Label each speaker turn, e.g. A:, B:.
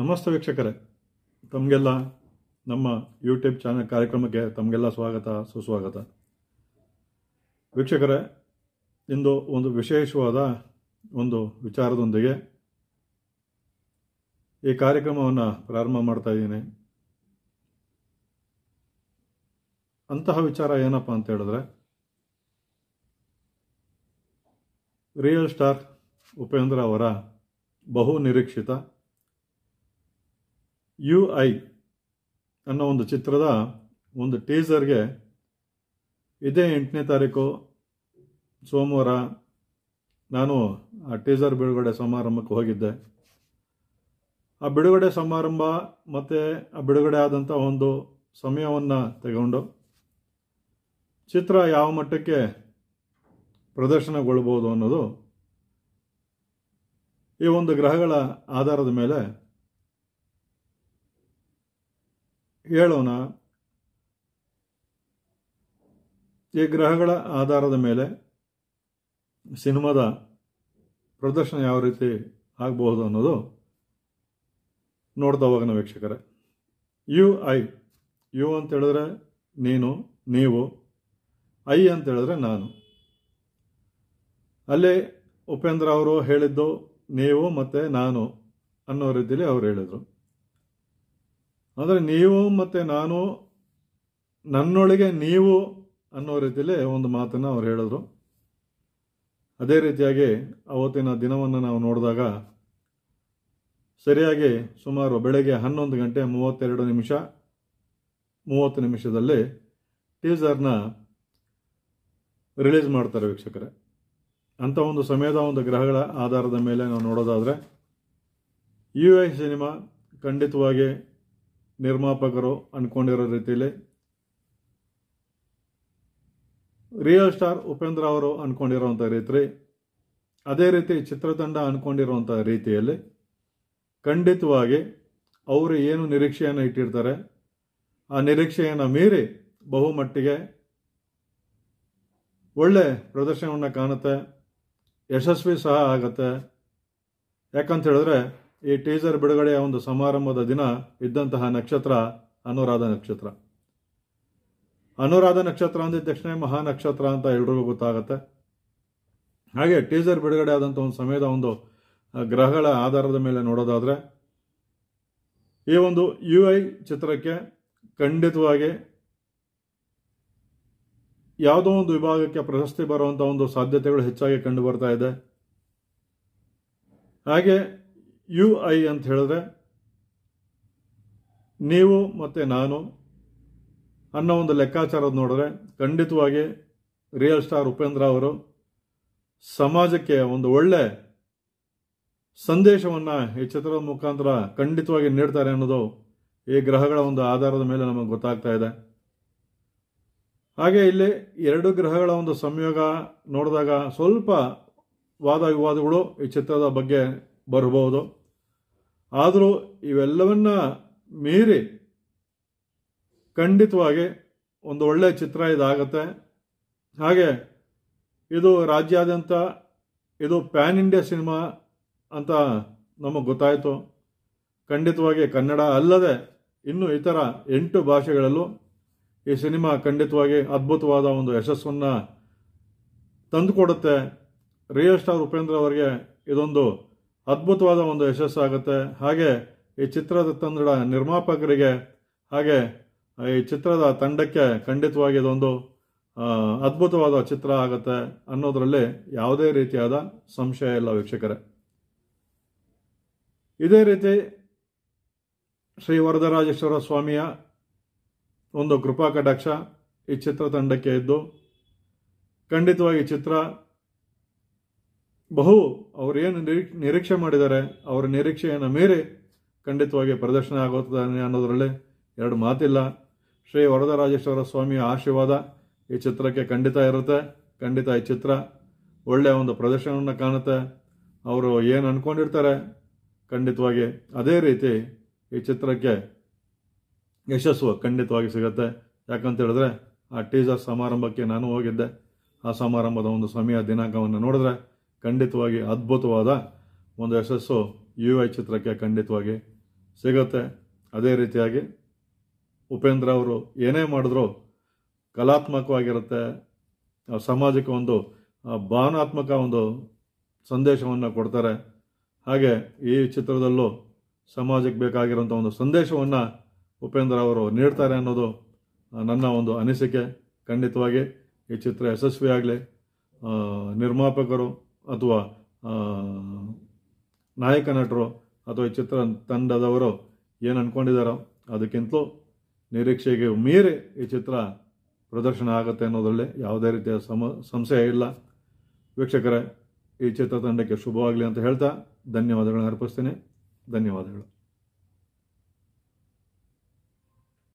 A: ನಮಸ್ತೆ ವೀಕ್ಷಕರೇ ತಮಗೆಲ್ಲ ನಮ್ಮ ಯೂಟ್ಯೂಬ್ ಚಾನಲ್ ಕಾರ್ಯಕ್ರಮಕ್ಕೆ ತಮಗೆಲ್ಲ ಸ್ವಾಗತ ಸುಸ್ವಾಗತ ವೀಕ್ಷಕರೇ ಇಂದು ಒಂದು ವಿಶೇಷವಾದ ಒಂದು ವಿಚಾರದೊಂದಿಗೆ ಈ ಕಾರ್ಯಕ್ರಮವನ್ನು ಪ್ರಾರಂಭ ಮಾಡ್ತಾ ಇದ್ದೀನಿ ಅಂತಹ ವಿಚಾರ ಏನಪ್ಪ ಅಂತ ಹೇಳಿದ್ರೆ ರಿಯಲ್ ಸ್ಟಾರ್ ಉಪೇಂದ್ರ ಅವರ ಬಹು ನಿರೀಕ್ಷಿತ ಯು ಐ ಅನ್ನೋ ಒಂದು ಚಿತ್ರದ ಒಂದು ಟೀಸರ್ಗೆ ಇದೇ ಎಂಟನೇ ತಾರೀಕು ಸೋಮವಾರ ನಾನು ಆ ಟೀಸರ್ ಬಿಡುಗಡೆ ಸಮಾರಂಭಕ್ಕೆ ಹೋಗಿದ್ದೆ ಆ ಬಿಡುಗಡೆ ಸಮಾರಂಭ ಮತ್ತು ಆ ಬಿಡುಗಡೆ ಆದಂಥ ಒಂದು ಸಮಯವನ್ನು ತಗೊಂಡು ಚಿತ್ರ ಯಾವ ಮಟ್ಟಕ್ಕೆ ಪ್ರದರ್ಶನಗೊಳ್ಬೋದು ಅನ್ನೋದು ಈ ಒಂದು ಗ್ರಹಗಳ ಆಧಾರದ ಮೇಲೆ ಹೇಳೋಣ ಈ ಗ್ರಹಗಳ ಆಧಾರದ ಮೇಲೆ ಸಿನಿಮಾದ ಪ್ರದರ್ಶನ ಯಾವ ರೀತಿ ಆಗಬಹುದು ಅನ್ನೋದು ನೋಡ್ತಾ ಹೋಗೋಣ ವೀಕ್ಷಕರೇ ಯು ಐ ಯು ಅಂತ ಹೇಳಿದ್ರೆ ನೀನು ನೀವು ಐ ಅಂತ ಹೇಳಿದ್ರೆ ನಾನು ಅಲ್ಲಿ ಉಪೇಂದ್ರ ಅವರು ಹೇಳಿದ್ದು ನೀವು ಮತ್ತು ನಾನು ಅನ್ನೋ ರೀತಿಯಲ್ಲಿ ಅವರು ಹೇಳಿದರು ಆದರೆ ನೀವು ಮತ್ತು ನಾನು ನನ್ನೊಳಗೆ ನೀವು ಅನ್ನೋ ರೀತಿಯಲ್ಲಿ ಒಂದು ಮಾತನ್ನು ಅವ್ರು ಹೇಳಿದ್ರು ಅದೇ ರೀತಿಯಾಗಿ ಅವತ್ತಿನ ದಿನವನ್ನು ನಾವು ನೋಡಿದಾಗ ಸರಿಯಾಗಿ ಸುಮಾರು ಬೆಳಗ್ಗೆ ಹನ್ನೊಂದು ಗಂಟೆ ಮೂವತ್ತೆರಡು ನಿಮಿಷ ಮೂವತ್ತು ನಿಮಿಷದಲ್ಲಿ ಟೀಸರ್ನ ರಿಲೀಸ್ ಮಾಡ್ತಾರೆ ವೀಕ್ಷಕರೇ ಅಂಥ ಒಂದು ಸಮಯದ ಒಂದು ಗ್ರಹಗಳ ಆಧಾರದ ಮೇಲೆ ನಾವು ನೋಡೋದಾದರೆ ಯು ಐ ಸಿನಿಮಾ ಖಂಡಿತವಾಗಿ ನಿರ್ಮಾಪಕರು ಅಂದ್ಕೊಂಡಿರೋ ರೀತಿಯಲ್ಲಿ ರಿಯಲ್ ಸ್ಟಾರ್ ಉಪೇಂದ್ರ ಅವರು ಅಂದ್ಕೊಂಡಿರೋವಂಥ ರೀತಿ ಅದೇ ರೀತಿ ಚಿತ್ರತಂಡ ಅಂದ್ಕೊಂಡಿರುವಂಥ ರೀತಿಯಲ್ಲಿ ಖಂಡಿತವಾಗಿ ಅವರು ಏನು ನಿರೀಕ್ಷೆಯನ್ನು ಇಟ್ಟಿರ್ತಾರೆ ಆ ನಿರೀಕ್ಷೆಯನ್ನು ಮೀರಿ ಬಹುಮಟ್ಟಿಗೆ ಒಳ್ಳೆ ಪ್ರದರ್ಶನವನ್ನು ಕಾಣುತ್ತೆ ಯಶಸ್ವಿ ಸಹ ಆಗುತ್ತೆ ಯಾಕಂತ ಹೇಳಿದ್ರೆ ಈ ಟೀಸರ್ ಬಿಡುಗಡೆಯ ಒಂದು ಸಮಾರಂಭದ ದಿನ ಇದ್ದಂತಹ ನಕ್ಷತ್ರ ಅನುರಾಧ ನಕ್ಷತ್ರ ಅನುರಾಧ ನಕ್ಷತ್ರ ಅಂದಿದ ತಕ್ಷಣ ಮಹಾ ನಕ್ಷತ್ರ ಅಂತ ಎಲ್ರಿಗೂ ಗೊತ್ತಾಗುತ್ತೆ ಹಾಗೆ ಟೀಸರ್ ಬಿಡುಗಡೆ ಆದಂಥ ಒಂದು ಸಮಯದ ಒಂದು ಗ್ರಹಗಳ ಆಧಾರದ ಮೇಲೆ ನೋಡೋದಾದರೆ ಈ ಒಂದು ಯು ಐ ಚಿತ್ರಕ್ಕೆ ಖಂಡಿತವಾಗಿ ಯಾವುದೋ ಒಂದು ವಿಭಾಗಕ್ಕೆ ಪ್ರಶಸ್ತಿ ಬರುವಂಥ ಒಂದು ಸಾಧ್ಯತೆಗಳು ಹೆಚ್ಚಾಗಿ ಕಂಡು ಬರ್ತಾ ಇದೆ ಹಾಗೆ ಯು ಐ ಅಂತ ಹೇಳಿದ್ರೆ ನೀವು ಮತ್ತು ನಾನು ಅನ್ನೋ ಒಂದು ಲೆಕ್ಕಾಚಾರದ ನೋಡಿದ್ರೆ ಖಂಡಿತವಾಗಿ ರಿಯಲ್ ಸ್ಟಾರ್ ಉಪೇಂದ್ರ ಅವರು ಸಮಾಜಕ್ಕೆ ಒಂದು ಒಳ್ಳೆ ಸಂದೇಶವನ್ನು ಈ ಚಿತ್ರದ ಮುಖಾಂತರ ಖಂಡಿತವಾಗಿ ನೀಡ್ತಾರೆ ಅನ್ನೋದು ಈ ಗ್ರಹಗಳ ಒಂದು ಆಧಾರದ ಮೇಲೆ ನಮಗೆ ಗೊತ್ತಾಗ್ತಾ ಇದೆ ಹಾಗೆ ಇಲ್ಲಿ ಎರಡು ಗ್ರಹಗಳ ಒಂದು ಸಂಯೋಗ ನೋಡಿದಾಗ ಸ್ವಲ್ಪ ವಾದ ವಿವಾದಗಳು ಈ ಚಿತ್ರದ ಬಗ್ಗೆ ಬರಬಹುದು ಆದರೂ ಇವೆಲ್ಲವನ್ನ ಮೀರಿ ಖಂಡಿತವಾಗಿ ಒಂದು ಒಳ್ಳೆಯ ಚಿತ್ರ ಇದಾಗತ್ತೆ ಹಾಗೆ ಇದು ರಾಜ್ಯಾದ್ಯಂತ ಇದು ಪ್ಯಾನ್ ಇಂಡಿಯಾ ಸಿನಿಮಾ ಅಂತ ನಮಗೆ ಗೊತ್ತಾಯಿತು ಖಂಡಿತವಾಗಿ ಕನ್ನಡ ಅಲ್ಲದೆ ಇನ್ನು ಇತರ ಎಂಟು ಭಾಷೆಗಳಲ್ಲೂ ಈ ಸಿನಿಮಾ ಖಂಡಿತವಾಗಿ ಅದ್ಭುತವಾದ ಒಂದು ಯಶಸ್ಸನ್ನು ತಂದುಕೊಡುತ್ತೆ ರಿಯಲ್ ಸ್ಟಾರ್ ಉಪೇಂದ್ರ ಅವರಿಗೆ ಇದೊಂದು ಅದ್ಭುತವಾದ ಒಂದು ಯಶಸ್ಸು ಆಗುತ್ತೆ ಹಾಗೆ ಈ ಚಿತ್ರದ ತಂದಡ ನಿರ್ಮಾಪಕರಿಗೆ ಹಾಗೆ ಈ ಚಿತ್ರದ ತಂಡಕ್ಕೆ ಖಂಡಿತವಾಗಿ ಇದೊಂದು ಅದ್ಭುತವಾದ ಚಿತ್ರ ಆಗುತ್ತೆ ಅನ್ನೋದರಲ್ಲಿ ಯಾವುದೇ ರೀತಿಯಾದ ಸಂಶಯ ಇಲ್ಲ ವೀಕ್ಷಕರೇ ಇದೇ ರೀತಿ ಶ್ರೀ ವರದರಾಜೇಶ್ವರ ಸ್ವಾಮಿಯ ಒಂದು ಕೃಪಾ ಕಟಾಕ್ಷ ಈ ತಂಡಕ್ಕೆ ಇದ್ದು ಖಂಡಿತವಾಗಿ ಚಿತ್ರ ಬಹು ಏನು ನಿರೀಕ್ಷೆ ಮಾಡಿದ್ದಾರೆ ಅವರ ನಿರೀಕ್ಷೆಯನ್ನು ಮೀರಿ ಖಂಡಿತವಾಗಿ ಪ್ರದರ್ಶನ ಆಗುತ್ತದೆ ಅನ್ನೋದರಲ್ಲಿ ಎರಡು ಮಾತಿಲ್ಲ ಶ್ರೀ ವರದರಾಜೇಶ್ವರ ಸ್ವಾಮಿಯ ಆಶೀರ್ವಾದ ಈ ಚಿತ್ರಕ್ಕೆ ಖಂಡಿತ ಇರುತ್ತೆ ಖಂಡಿತ ಈ ಚಿತ್ರ ಒಳ್ಳೆಯ ಒಂದು ಪ್ರದರ್ಶನವನ್ನು ಕಾಣುತ್ತೆ ಅವರು ಏನು ಅಂದ್ಕೊಂಡಿರ್ತಾರೆ ಖಂಡಿತವಾಗಿ ಅದೇ ರೀತಿ ಈ ಚಿತ್ರಕ್ಕೆ ಯಶಸ್ಸು ಖಂಡಿತವಾಗಿ ಸಿಗುತ್ತೆ ಯಾಕಂತ ಹೇಳಿದ್ರೆ ಆ ಟೀಸರ್ ಸಮಾರಂಭಕ್ಕೆ ನಾನು ಹೋಗಿದ್ದೆ ಆ ಸಮಾರಂಭದ ಒಂದು ಸಮಯ ದಿನಾಂಕವನ್ನು ನೋಡಿದ್ರೆ ಖಂಡಿತವಾಗಿ ಅದ್ಭುತವಾದ ಒಂದು ಯಶಸ್ಸು ಯು ಐ ಚಿತ್ರಕ್ಕೆ ಖಂಡಿತವಾಗಿ ಸಿಗುತ್ತೆ ಅದೇ ರೀತಿಯಾಗಿ ಉಪೇಂದ್ರ ಅವರು ಏನೇ ಮಾಡಿದ್ರೂ ಕಲಾತ್ಮಕವಾಗಿರುತ್ತೆ ಸಮಾಜಕ್ಕೆ ಒಂದು ಭಾವನಾತ್ಮಕ ಒಂದು ಸಂದೇಶವನ್ನು ಕೊಡ್ತಾರೆ ಹಾಗೆ ಈ ಚಿತ್ರದಲ್ಲೂ ಸಮಾಜಕ್ಕೆ ಬೇಕಾಗಿರುವಂಥ ಒಂದು ಸಂದೇಶವನ್ನು ಉಪೇಂದ್ರ ಅವರು ನೀಡ್ತಾರೆ ಅನ್ನೋದು ನನ್ನ ಒಂದು ಅನಿಸಿಕೆ ಖಂಡಿತವಾಗಿ ಈ ಚಿತ್ರ ಯಶಸ್ವಿಯಾಗಲಿ ನಿರ್ಮಾಪಕರು ಅಥವಾ ನಾಯಕ ನಟರು ಅಥವಾ ಚಿತ್ರ ತಂಡದವರು ಏನು ಅಂದ್ಕೊಂಡಿದ್ದಾರೋ ಅದಕ್ಕಿಂತಲೂ ನಿರೀಕ್ಷೆಗೆ ಮೀರಿ ಈ ಚಿತ್ರ ಪ್ರದರ್ಶನ ಆಗುತ್ತೆ ಅನ್ನೋದರಲ್ಲಿ ಯಾವುದೇ ರೀತಿಯ ಸಮ ಸಂಶಯ ಇಲ್ಲ ವೀಕ್ಷಕರೇ ಈ ತಂಡಕ್ಕೆ ಶುಭವಾಗಲಿ ಅಂತ ಹೇಳ್ತಾ ಧನ್ಯವಾದಗಳನ್ನು ಅರ್ಪಿಸ್ತೀನಿ ಧನ್ಯವಾದಗಳು